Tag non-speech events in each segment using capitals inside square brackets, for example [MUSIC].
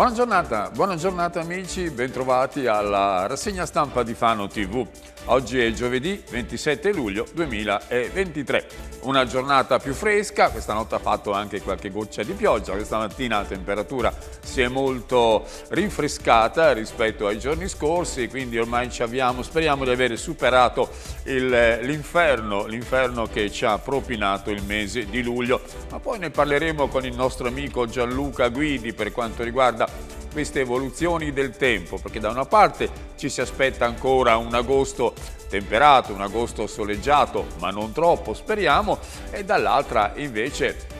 Buona giornata, buona giornata amici, bentrovati alla rassegna stampa di Fano TV. Oggi è giovedì 27 luglio 2023, una giornata più fresca, questa notte ha fatto anche qualche goccia di pioggia, questa mattina la temperatura si è molto rinfrescata rispetto ai giorni scorsi, quindi ormai ci abbiamo, speriamo di aver superato l'inferno, l'inferno che ci ha propinato il mese di luglio, ma poi ne parleremo con il nostro amico Gianluca Guidi per quanto riguarda queste evoluzioni del tempo, perché da una parte ci si aspetta ancora un agosto temperato, un agosto soleggiato, ma non troppo, speriamo, e dall'altra invece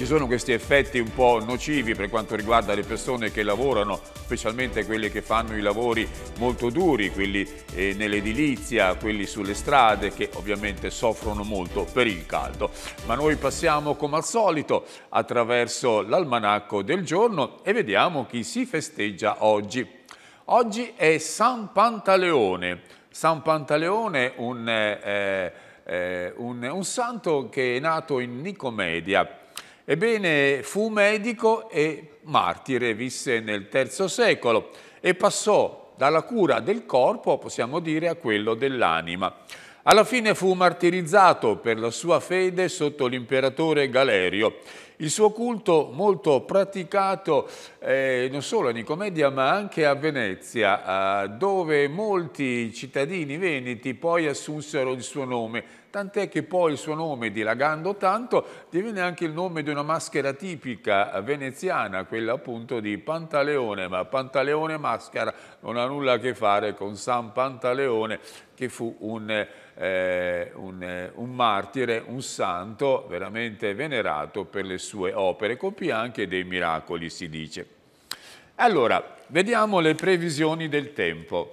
ci sono questi effetti un po' nocivi per quanto riguarda le persone che lavorano, specialmente quelle che fanno i lavori molto duri, quelli eh, nell'edilizia, quelli sulle strade, che ovviamente soffrono molto per il caldo. Ma noi passiamo come al solito attraverso l'almanacco del giorno e vediamo chi si festeggia oggi. Oggi è San Pantaleone. San Pantaleone un, eh, eh, un, un santo che è nato in Nicomedia Ebbene, fu medico e martire, visse nel III secolo e passò dalla cura del corpo, possiamo dire, a quello dell'anima. Alla fine fu martirizzato per la sua fede sotto l'imperatore Galerio il suo culto molto praticato eh, non solo a Nicomedia ma anche a Venezia, eh, dove molti cittadini veneti poi assunsero il suo nome. Tant'è che poi il suo nome, dilagando tanto, divenne anche il nome di una maschera tipica veneziana, quella appunto di Pantaleone, ma Pantaleone maschera non ha nulla a che fare con San Pantaleone, che fu un, eh, un, eh, un martire, un santo veramente venerato per le sue sue opere, compì anche dei miracoli, si dice. Allora, vediamo le previsioni del tempo.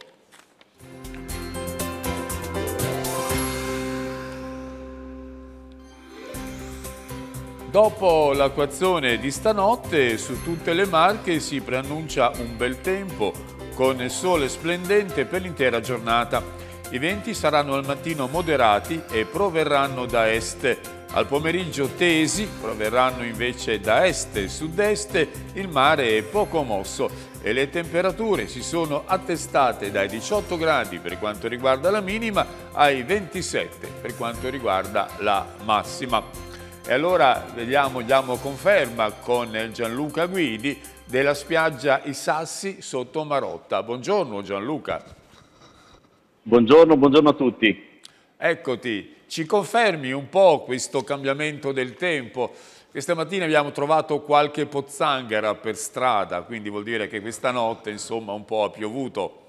Dopo l'acquazzone di stanotte su tutte le Marche si preannuncia un bel tempo con il sole splendente per l'intera giornata. I venti saranno al mattino moderati e proverranno da est al pomeriggio tesi, proverranno invece da est e sud-est, il mare è poco mosso e le temperature si sono attestate dai 18 gradi per quanto riguarda la minima ai 27 per quanto riguarda la massima. E allora vediamo, diamo conferma con Gianluca Guidi della spiaggia I Sassi sotto Marotta. Buongiorno Gianluca. Buongiorno, buongiorno a tutti. Eccoti ci confermi un po' questo cambiamento del tempo. Questa mattina abbiamo trovato qualche pozzanghera per strada, quindi vuol dire che questa notte insomma un po' ha piovuto.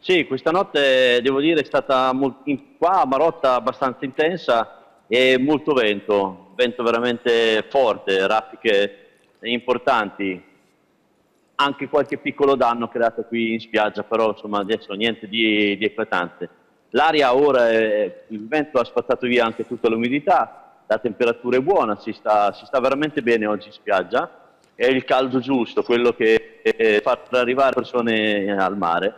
Sì, questa notte devo dire è stata molto, qua a Marotta abbastanza intensa e molto vento, vento veramente forte, raffiche importanti, anche qualche piccolo danno creato qui in spiaggia, però insomma adesso niente di, di eclatante. L'aria ora, è, il vento ha spazzato via anche tutta l'umidità, la temperatura è buona, si sta, si sta, veramente bene oggi in spiaggia, è il caldo giusto, quello che eh, fa arrivare persone al mare.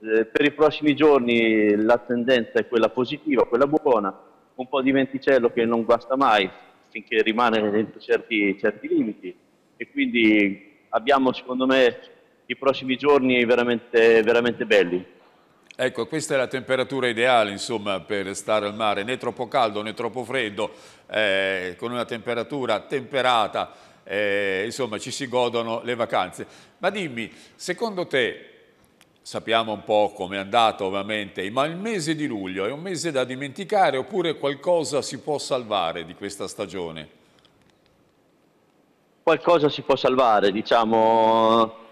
Eh, per i prossimi giorni la tendenza è quella positiva, quella buona, un po' di venticello che non guasta mai finché rimane dentro certi, certi limiti e quindi abbiamo secondo me i prossimi giorni veramente, veramente belli. Ecco, questa è la temperatura ideale insomma, per stare al mare, né troppo caldo né troppo freddo, eh, con una temperatura temperata, eh, insomma ci si godono le vacanze. Ma dimmi, secondo te, sappiamo un po' come è andato ovviamente, ma il mese di luglio è un mese da dimenticare oppure qualcosa si può salvare di questa stagione? Qualcosa si può salvare, diciamo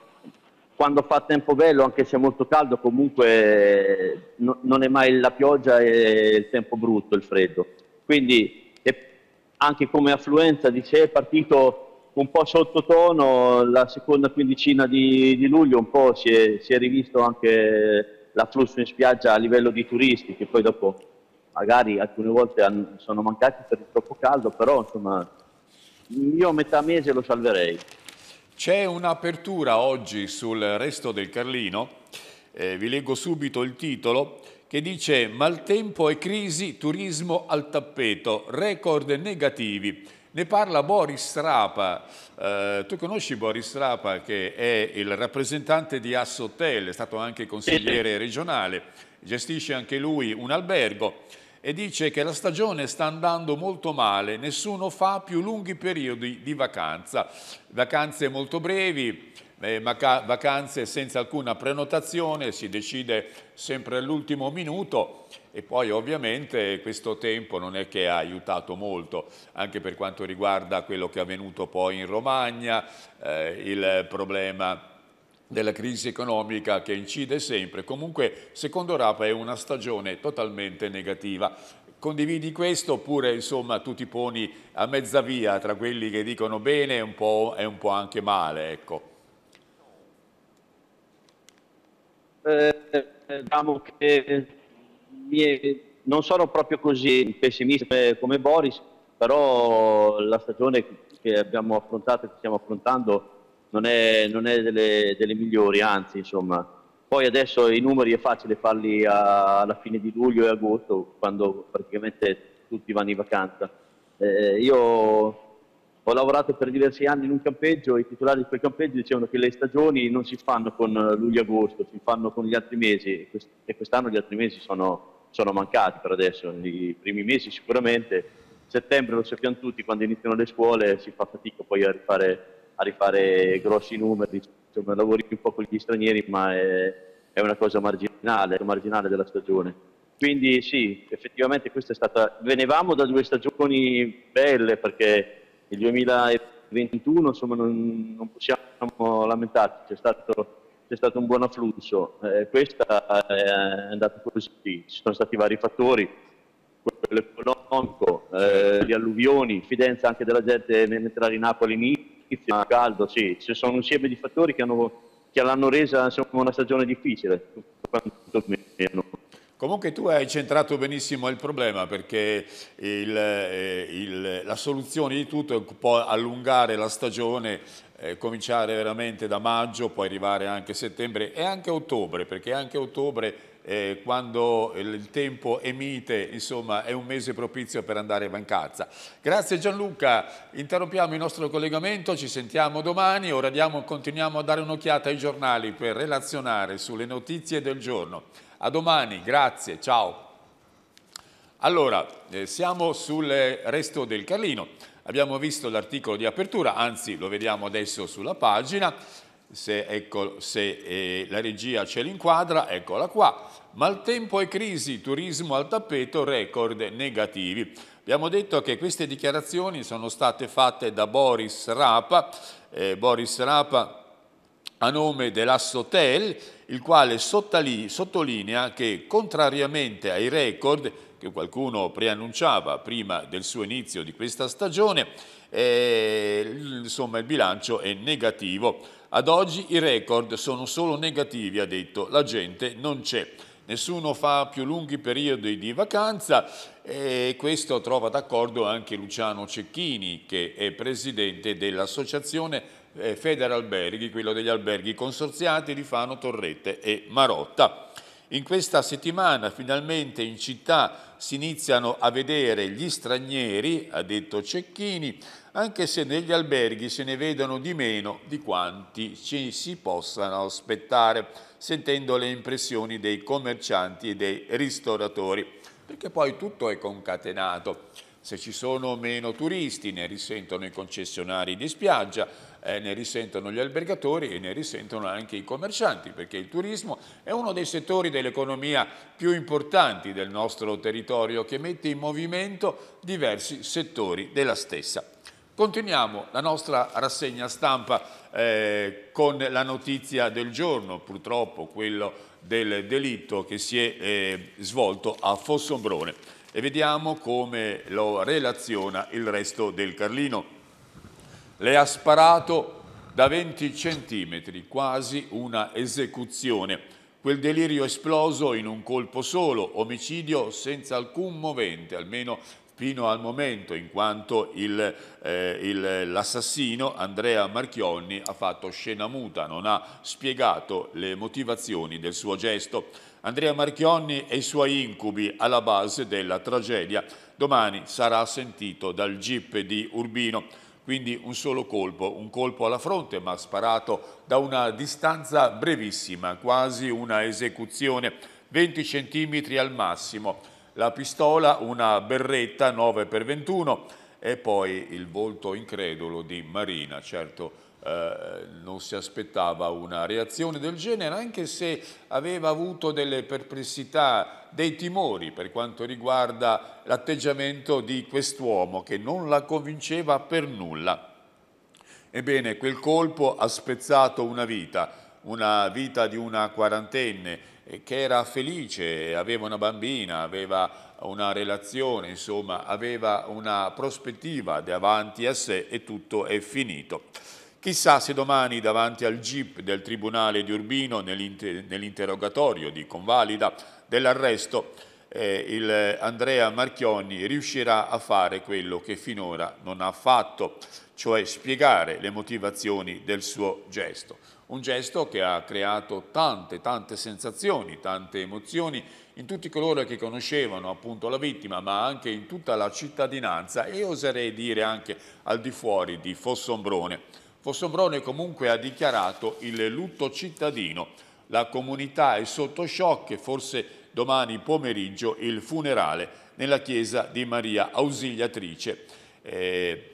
quando fa tempo bello, anche se è molto caldo, comunque eh, no, non è mai la pioggia e il tempo brutto, il freddo. Quindi anche come affluenza di sé è partito un po' sottotono, la seconda quindicina di, di luglio un po' si è, si è rivisto anche l'afflusso in spiaggia a livello di turisti, che poi dopo magari alcune volte sono mancati per il troppo caldo, però insomma io a metà mese lo salverei. C'è un'apertura oggi sul resto del Carlino, eh, vi leggo subito il titolo, che dice Maltempo e crisi, turismo al tappeto, record negativi. Ne parla Boris Strapa, eh, tu conosci Boris Strapa che è il rappresentante di Assotel, è stato anche consigliere regionale, gestisce anche lui un albergo e dice che la stagione sta andando molto male, nessuno fa più lunghi periodi di vacanza, vacanze molto brevi, eh, vacanze senza alcuna prenotazione, si decide sempre all'ultimo minuto e poi ovviamente questo tempo non è che ha aiutato molto anche per quanto riguarda quello che è avvenuto poi in Romagna, eh, il problema della crisi economica che incide sempre. Comunque, secondo Rapa, è una stagione totalmente negativa. Condividi questo oppure insomma tu ti poni a mezza via tra quelli che dicono bene e un po', e un po anche male? Ecco. Eh, diciamo che non sono proprio così pessimista eh, come Boris, però la stagione che abbiamo affrontato e che stiamo affrontando non è, non è delle, delle, migliori, anzi insomma. Poi adesso i numeri è facile farli a, alla fine di luglio e agosto, quando praticamente tutti vanno in vacanza. Eh, io ho lavorato per diversi anni in un campeggio, e i titolari di quel campeggio dicevano che le stagioni non si fanno con luglio e agosto, si fanno con gli altri mesi e quest'anno gli altri mesi sono, sono mancati per adesso, i primi mesi sicuramente, settembre lo sappiamo tutti, quando iniziano le scuole si fa fatica poi a rifare a rifare grossi numeri, insomma, lavori un po' con gli stranieri, ma è, è una cosa marginale, marginale della stagione. Quindi sì, effettivamente questa è stata... Venivamo da due stagioni belle perché il 2021 insomma, non, non possiamo lamentarci, c'è stato, stato, un buon afflusso. Eh, questa è andata così, ci sono stati vari fattori, quello economico, eh, le alluvioni, fidenza anche della gente nell'entrare in Napoli in giustizia, caldo, sì, ci sono un insieme di fattori che, hanno, che l'hanno resa insomma, una stagione difficile, Comunque tu hai centrato benissimo il problema perché il, eh, il, la soluzione di tutto è un po' allungare la stagione, eh, cominciare veramente da maggio, poi arrivare anche a settembre e anche ottobre, perché anche ottobre eh, quando il tempo è mite, insomma è un mese propizio per andare in vacanza. Grazie Gianluca, interrompiamo il nostro collegamento, ci sentiamo domani, ora diamo, continuiamo a dare un'occhiata ai giornali per relazionare sulle notizie del giorno. A domani, grazie, ciao. Allora, eh, siamo sul resto del Carlino. Abbiamo visto l'articolo di apertura, anzi lo vediamo adesso sulla pagina se, ecco, se eh, la regia ce l'inquadra, eccola qua. Maltempo e crisi, turismo al tappeto, record negativi. Abbiamo detto che queste dichiarazioni sono state fatte da Boris Rapa, eh, Boris Rapa a nome dell'Assotel, il quale sottolinea che contrariamente ai record che qualcuno preannunciava prima del suo inizio di questa stagione, eh, insomma il bilancio è negativo ad oggi i record sono solo negativi, ha detto, la gente non c'è. Nessuno fa più lunghi periodi di vacanza e questo trova d'accordo anche Luciano Cecchini che è presidente dell'associazione eh, Federalberghi, quello degli alberghi consorziati di Fano, Torrette e Marotta. In questa settimana finalmente in città si iniziano a vedere gli stranieri, ha detto Cecchini, anche se negli alberghi se ne vedono di meno di quanti ci si possano aspettare, sentendo le impressioni dei commercianti e dei ristoratori, perché poi tutto è concatenato. Se ci sono meno turisti ne risentono i concessionari di spiaggia, eh, ne risentono gli albergatori e ne risentono anche i commercianti, perché il turismo è uno dei settori dell'economia più importanti del nostro territorio che mette in movimento diversi settori della stessa. Continuiamo la nostra rassegna stampa eh, con la notizia del giorno, purtroppo quello del delitto che si è eh, svolto a Fossombrone e vediamo come lo relaziona il resto del Carlino le ha sparato da 20 centimetri, quasi una esecuzione. Quel delirio esploso in un colpo solo, omicidio senza alcun movente, almeno fino al momento, in quanto eh, l'assassino eh, Andrea Marchionni ha fatto scena muta, non ha spiegato le motivazioni del suo gesto. Andrea Marchionni e i suoi incubi alla base della tragedia domani sarà sentito dal GIP di Urbino quindi un solo colpo, un colpo alla fronte ma sparato da una distanza brevissima, quasi una esecuzione, 20 centimetri al massimo, la pistola, una berretta 9x21 e poi il volto incredulo di Marina, certo eh, non si aspettava una reazione del genere, anche se aveva avuto delle perplessità, dei timori per quanto riguarda l'atteggiamento di quest'uomo che non la convinceva per nulla. Ebbene, quel colpo ha spezzato una vita, una vita di una quarantenne eh, che era felice, aveva una bambina, aveva una relazione, insomma, aveva una prospettiva davanti a sé e tutto è finito. Chissà se domani davanti al GIP del Tribunale di Urbino, nell'interrogatorio di convalida dell'arresto, eh, il Andrea Marchioni riuscirà a fare quello che finora non ha fatto, cioè spiegare le motivazioni del suo gesto. Un gesto che ha creato tante, tante sensazioni, tante emozioni in tutti coloro che conoscevano appunto la vittima, ma anche in tutta la cittadinanza e oserei dire anche al di fuori di Fossombrone. Fossombrone comunque ha dichiarato il lutto cittadino. La comunità è sotto shock, forse domani pomeriggio il funerale nella chiesa di Maria Ausiliatrice. Eh,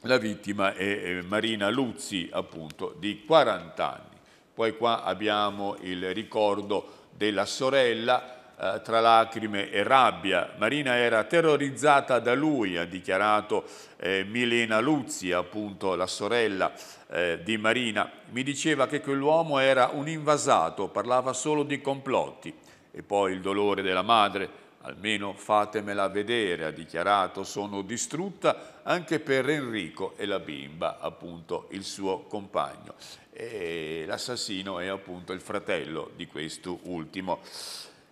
la vittima è eh, Marina Luzzi, appunto, di 40 anni. Poi qua abbiamo il ricordo della sorella eh, tra lacrime e rabbia. Marina era terrorizzata da lui, ha dichiarato eh, Milena Luzzi, appunto la sorella eh, di Marina. Mi diceva che quell'uomo era un invasato, parlava solo di complotti. E poi il dolore della madre, almeno fatemela vedere, ha dichiarato, sono distrutta anche per Enrico e la bimba, appunto il suo compagno. L'assassino è appunto il fratello di quest'ultimo.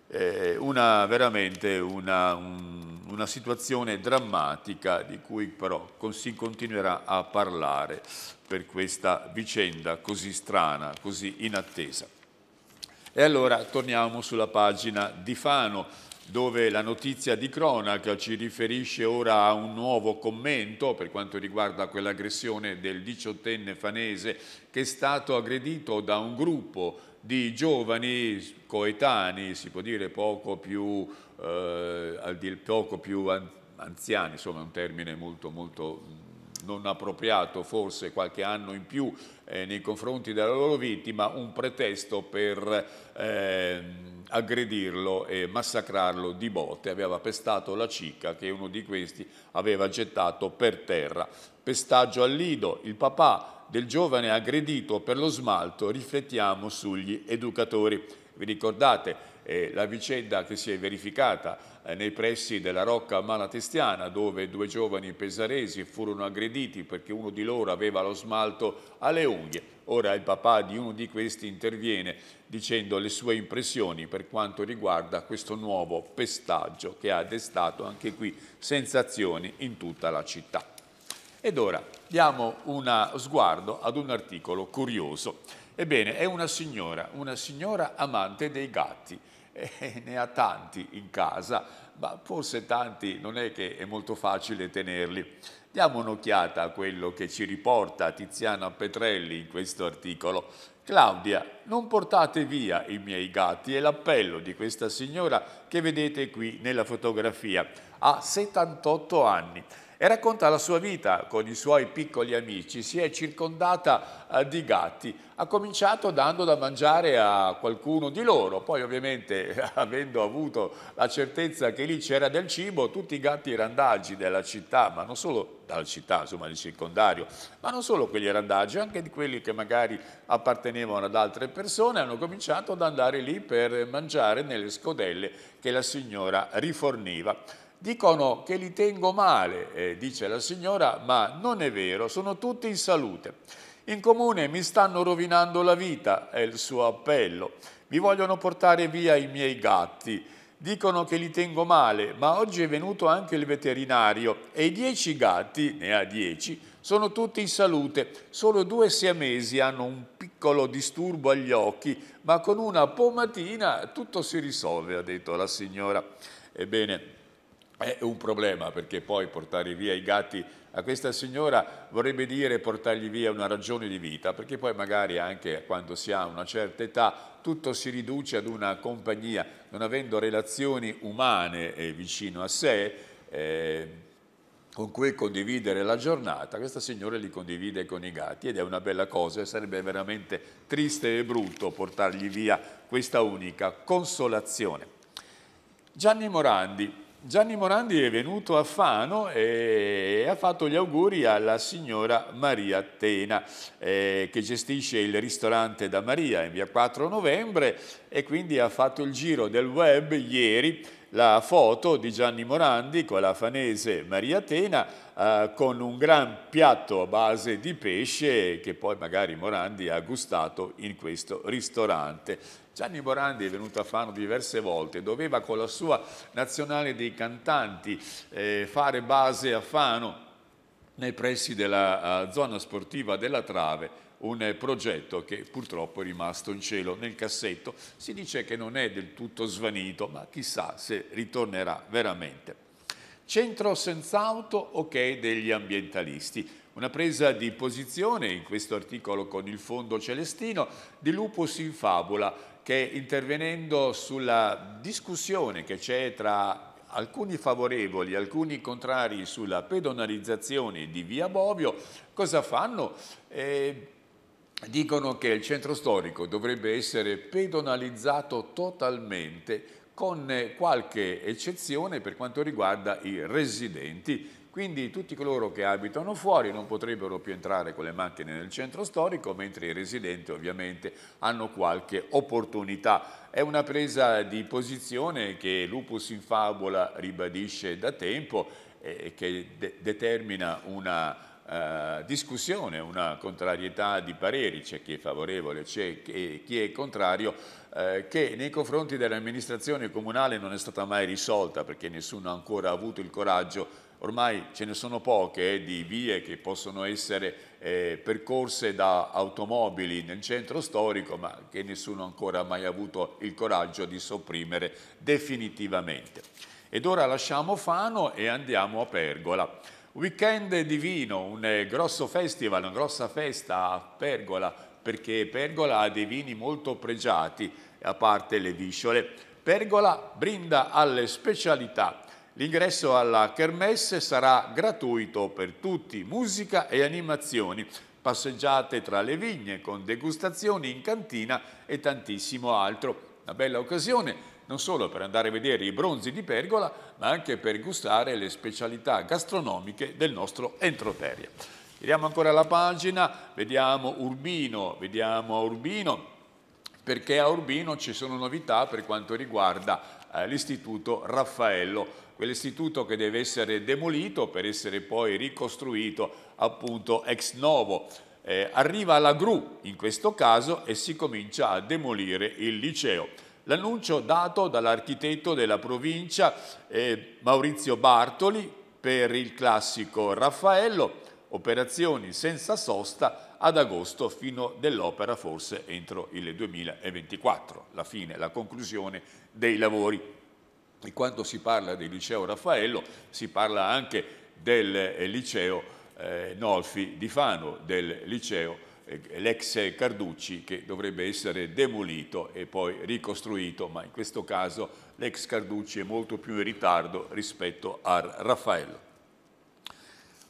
Eh, una, veramente una, un, una, situazione drammatica di cui però si continuerà a parlare per questa vicenda così strana, così inattesa. E allora torniamo sulla pagina di Fano dove la notizia di cronaca ci riferisce ora a un nuovo commento per quanto riguarda quell'aggressione del diciottenne fanese che è stato aggredito da un gruppo di giovani coetanei, si può dire poco più, eh, poco più anziani, insomma è un termine molto, molto mm, non appropriato, forse qualche anno in più eh, nei confronti della loro vittima, un pretesto per eh, aggredirlo e massacrarlo di botte. Aveva pestato la cicca che uno di questi aveva gettato per terra. Pestaggio al lido, il papà del giovane aggredito per lo smalto riflettiamo sugli educatori. Vi ricordate eh, la vicenda che si è verificata eh, nei pressi della Rocca Malatestiana dove due giovani pesaresi furono aggrediti perché uno di loro aveva lo smalto alle unghie. Ora il papà di uno di questi interviene dicendo le sue impressioni per quanto riguarda questo nuovo pestaggio che ha destato anche qui sensazioni in tutta la città. Ed ora diamo uno sguardo ad un articolo curioso. Ebbene, è una signora, una signora amante dei gatti. [LAUGHS] E ne ha tanti in casa, ma forse tanti non è che è molto facile tenerli. Diamo un'occhiata a quello che ci riporta Tiziana Petrelli in questo articolo. Claudia, non portate via i miei gatti, è l'appello di questa signora che vedete qui nella fotografia. Ha 78 anni e racconta la sua vita con i suoi piccoli amici. Si è circondata eh, di gatti. Ha cominciato dando da mangiare a qualcuno di loro, poi ovviamente [LAUGHS] avendo avuto la certezza che lì c'era del cibo, tutti i gatti randaggi della città, ma non solo dalla città, insomma del circondario, ma non solo quegli randaggi, anche di quelli che magari appartenevano ad altre persone, hanno cominciato ad andare lì per mangiare nelle scodelle che la signora riforniva. Dicono che li tengo male, eh, dice la signora, ma non è vero, sono tutti in salute. In comune mi stanno rovinando la vita, è il suo appello. Mi vogliono portare via i miei gatti. Dicono che li tengo male, ma oggi è venuto anche il veterinario e i dieci gatti, ne ha dieci, sono tutti in salute. Solo due siamesi hanno un piccolo disturbo agli occhi, ma con una pomatina tutto si risolve, ha detto la signora. Ebbene, è un problema perché poi portare via i gatti a questa signora vorrebbe dire portargli via una ragione di vita perché poi magari anche quando si ha una certa età tutto si riduce ad una compagnia non avendo relazioni umane eh, vicino a sé eh, con cui condividere la giornata, questa signora li condivide con i gatti ed è una bella cosa e sarebbe veramente triste e brutto portargli via questa unica consolazione. Gianni Morandi, Gianni Morandi è venuto a Fano e ha fatto gli auguri alla signora Maria Tena eh, che gestisce il ristorante da Maria in via 4 novembre e quindi ha fatto il giro del web ieri la foto di Gianni Morandi con la fanese Maria Atena eh, con un gran piatto a base di pesce che poi magari Morandi ha gustato in questo ristorante. Gianni Morandi è venuto a Fano diverse volte, doveva con la sua nazionale dei cantanti eh, fare base a Fano nei pressi della uh, zona sportiva della Trave un progetto che purtroppo è rimasto in cielo, nel cassetto. Si dice che non è del tutto svanito, ma chissà se ritornerà veramente. Centro senza auto, ok, degli ambientalisti. Una presa di posizione in questo articolo con il fondo celestino di Lupus in Fabula che intervenendo sulla discussione che c'è tra alcuni favorevoli, alcuni contrari sulla pedonalizzazione di Via Bovio, cosa fanno? Eh, dicono che il centro storico dovrebbe essere pedonalizzato totalmente con eh, qualche eccezione per quanto riguarda i residenti, quindi tutti coloro che abitano fuori non potrebbero più entrare con le macchine nel centro storico, mentre i residenti ovviamente hanno qualche opportunità. È una presa di posizione che Lupus in Fabula ribadisce da tempo eh, e che de determina una eh, discussione, una contrarietà di pareri, c'è chi è favorevole, c'è chi è contrario, eh, che nei confronti dell'amministrazione comunale non è stata mai risolta perché nessuno ancora ha avuto il coraggio ormai ce ne sono poche eh, di vie che possono essere eh, percorse da automobili nel centro storico ma che nessuno ancora ha mai avuto il coraggio di sopprimere definitivamente. Ed ora lasciamo Fano e andiamo a Pergola. Weekend divino, un grosso festival, una grossa festa a Pergola, perché Pergola ha dei vini molto pregiati, a parte le visciole. Pergola brinda alle specialità. L'ingresso alla Kermesse sarà gratuito per tutti, musica e animazioni, passeggiate tra le vigne con degustazioni in cantina e tantissimo altro. Una bella occasione non solo per andare a vedere i bronzi di Pergola, ma anche per gustare le specialità gastronomiche del nostro entroterria. Vediamo ancora la pagina, vediamo Urbino, vediamo Urbino, perché a Urbino ci sono novità per quanto riguarda eh, l'istituto Raffaello quell'istituto che deve essere demolito per essere poi ricostruito appunto ex novo. Eh, arriva la gru in questo caso e si comincia a demolire il liceo. L'annuncio dato dall'architetto della provincia eh, Maurizio Bartoli per il classico Raffaello, operazioni senza sosta ad agosto fino dell'opera forse entro il 2024, la fine, la conclusione dei lavori. E quando si parla del liceo Raffaello si parla anche del eh, liceo eh, Nolfi di Fano, del liceo l'ex Carducci che dovrebbe essere demolito e poi ricostruito, ma in questo caso l'ex Carducci è molto più in ritardo rispetto a Raffaello.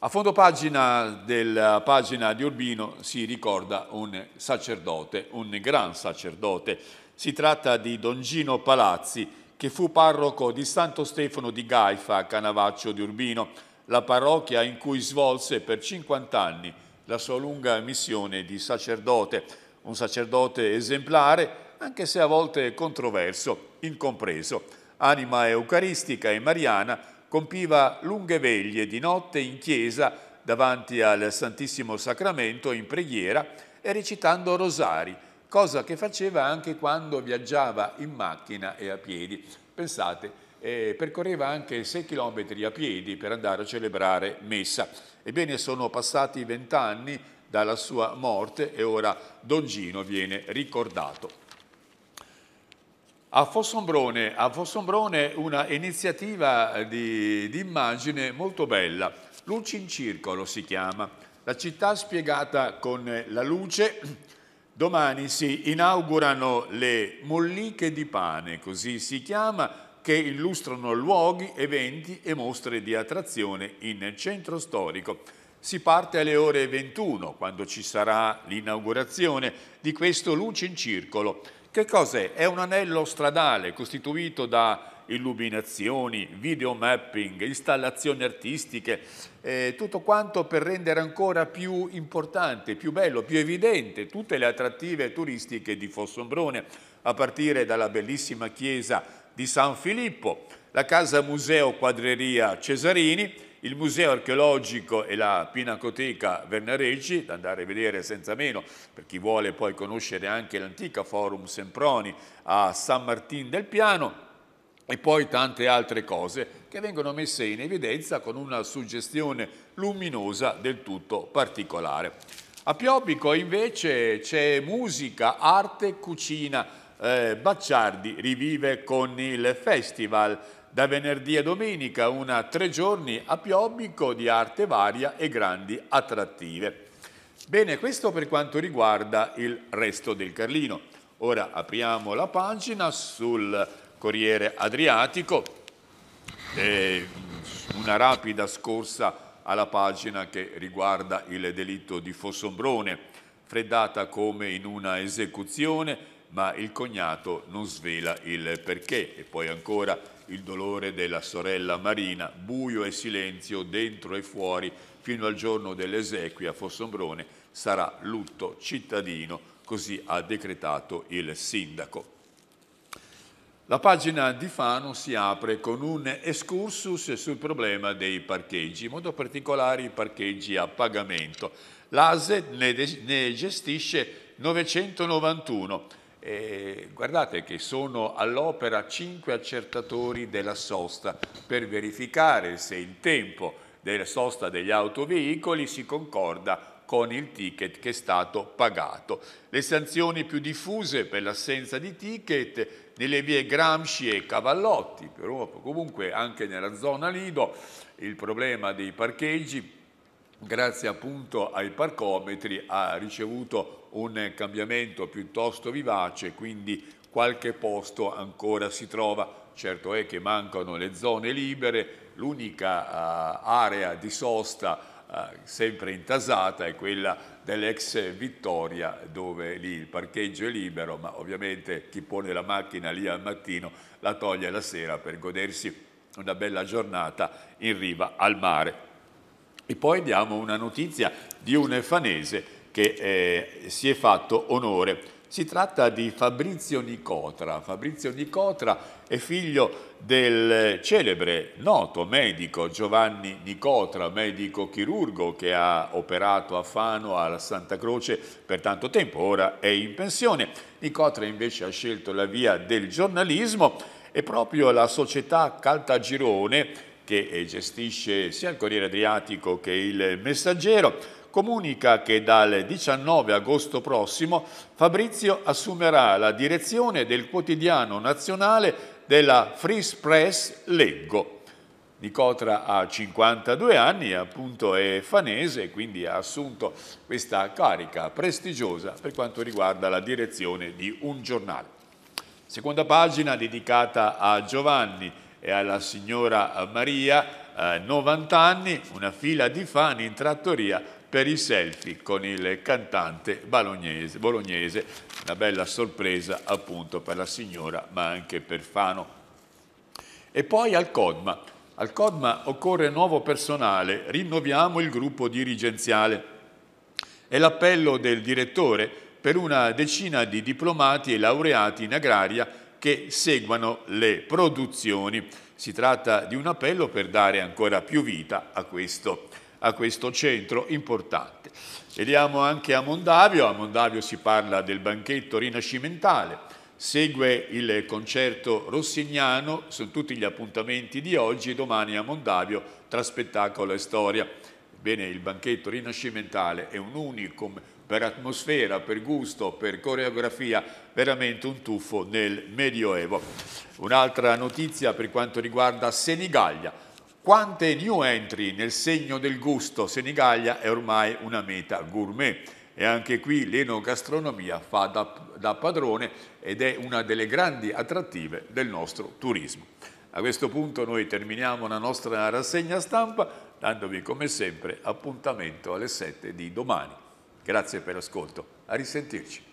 A fondo pagina della pagina di Urbino si ricorda un sacerdote, un gran sacerdote. Si tratta di Don Gino Palazzi, che fu parroco di Santo Stefano di Gaifa, a Canavaccio di Urbino, la parrocchia in cui svolse per 50 anni la sua lunga missione di sacerdote, un sacerdote esemplare, anche se a volte controverso, incompreso. Anima eucaristica e mariana, compiva lunghe veglie di notte in chiesa davanti al Santissimo Sacramento in preghiera e recitando rosari, cosa che faceva anche quando viaggiava in macchina e a piedi. Pensate, eh, percorreva anche 6 chilometri a piedi per andare a celebrare messa. Ebbene, sono passati vent'anni dalla sua morte e ora Don Gino viene ricordato. A Fossombrone, a Fossombrone una iniziativa eh, di, di immagine molto bella, Luci in Circolo si chiama, la città spiegata con la luce, domani si inaugurano le molliche di pane, così si chiama, che illustrano luoghi, eventi e mostre di attrazione in centro storico. Si parte alle ore 21, quando ci sarà l'inaugurazione di questo Luce in Circolo. Che cos'è? È un anello stradale costituito da illuminazioni, videomapping, installazioni artistiche, eh, tutto quanto per rendere ancora più importante, più bello, più evidente tutte le attrattive turistiche di Fossombrone, a partire dalla bellissima chiesa di San Filippo, la casa museo quadreria Cesarini, il museo archeologico e la pinacoteca Vernareggi, da andare a vedere senza meno per chi vuole poi conoscere anche l'antica Forum Semproni a San Martin del Piano, e poi tante altre cose che vengono messe in evidenza con una suggestione luminosa del tutto particolare. A Piobico invece c'è musica, arte, cucina, eh, Bacciardi rivive con il festival. Da venerdì a domenica una tre giorni a Piobbico di arte varia e grandi attrattive. Bene, questo per quanto riguarda il resto del Carlino. Ora apriamo la pagina sul Corriere Adriatico. Eh, una rapida scorsa alla pagina che riguarda il delitto di Fossombrone, freddata come in una esecuzione, ma il cognato non svela il perché. E poi ancora il dolore della sorella Marina, buio e silenzio dentro e fuori fino al giorno dell'esequia a Fossombrone sarà lutto cittadino, così ha decretato il sindaco. La pagina di Fano si apre con un excursus sul problema dei parcheggi, in modo particolare i parcheggi a pagamento. L'ASE ne, ne gestisce 991 eh, guardate che sono all'opera cinque accertatori della sosta per verificare se il tempo della sosta degli autoveicoli si concorda con il ticket che è stato pagato. Le sanzioni più diffuse per l'assenza di ticket nelle vie Gramsci e Cavallotti, però comunque anche nella zona Lido il problema dei parcheggi grazie appunto ai parcometri, ha ricevuto un cambiamento piuttosto vivace, quindi qualche posto ancora si trova. Certo è che mancano le zone libere, l'unica uh, area di sosta uh, sempre intasata è quella dell'ex Vittoria dove lì il parcheggio è libero, ma ovviamente chi pone la macchina lì al mattino la toglie la sera per godersi una bella giornata in riva al mare. E poi diamo una notizia di un fanese che eh, si è fatto onore. Si tratta di Fabrizio Nicotra. Fabrizio Nicotra è figlio del celebre, noto medico Giovanni Nicotra, medico chirurgo che ha operato a Fano, alla Santa Croce per tanto tempo, ora è in pensione. Nicotra invece ha scelto la via del giornalismo e proprio la società Caltagirone che eh, gestisce sia il Corriere Adriatico che il Messaggero, comunica che dal 19 agosto prossimo Fabrizio assumerà la direzione del quotidiano nazionale della Free Press Leggo. Nicotra ha 52 anni, appunto è fanese, quindi ha assunto questa carica prestigiosa per quanto riguarda la direzione di un giornale. Seconda pagina dedicata a Giovanni, e alla signora Maria, eh, 90 anni, una fila di fan in trattoria per i selfie con il cantante bolognese, bolognese. Una bella sorpresa appunto per la signora ma anche per Fano. E poi al Codma. Al Codma occorre nuovo personale, rinnoviamo il gruppo dirigenziale. È l'appello del direttore per una decina di diplomati e laureati in agraria che seguano le produzioni. Si tratta di un appello per dare ancora più vita a questo, a questo centro importante. Vediamo anche a Mondavio, a Mondavio si parla del banchetto rinascimentale, segue il concerto rossignano, su tutti gli appuntamenti di oggi e domani a Mondavio tra spettacolo e storia. Bene, il banchetto rinascimentale è un unicum per atmosfera, per gusto, per coreografia, veramente un tuffo nel Medioevo. Un'altra notizia per quanto riguarda Senigallia. Quante new entry nel segno del gusto? Senigallia è ormai una meta gourmet e anche qui l'enogastronomia fa da, da, padrone ed è una delle grandi attrattive del nostro turismo. A questo punto noi terminiamo la nostra rassegna stampa, dandovi come sempre appuntamento alle 7 di domani. Grazie per l'ascolto, a risentirci.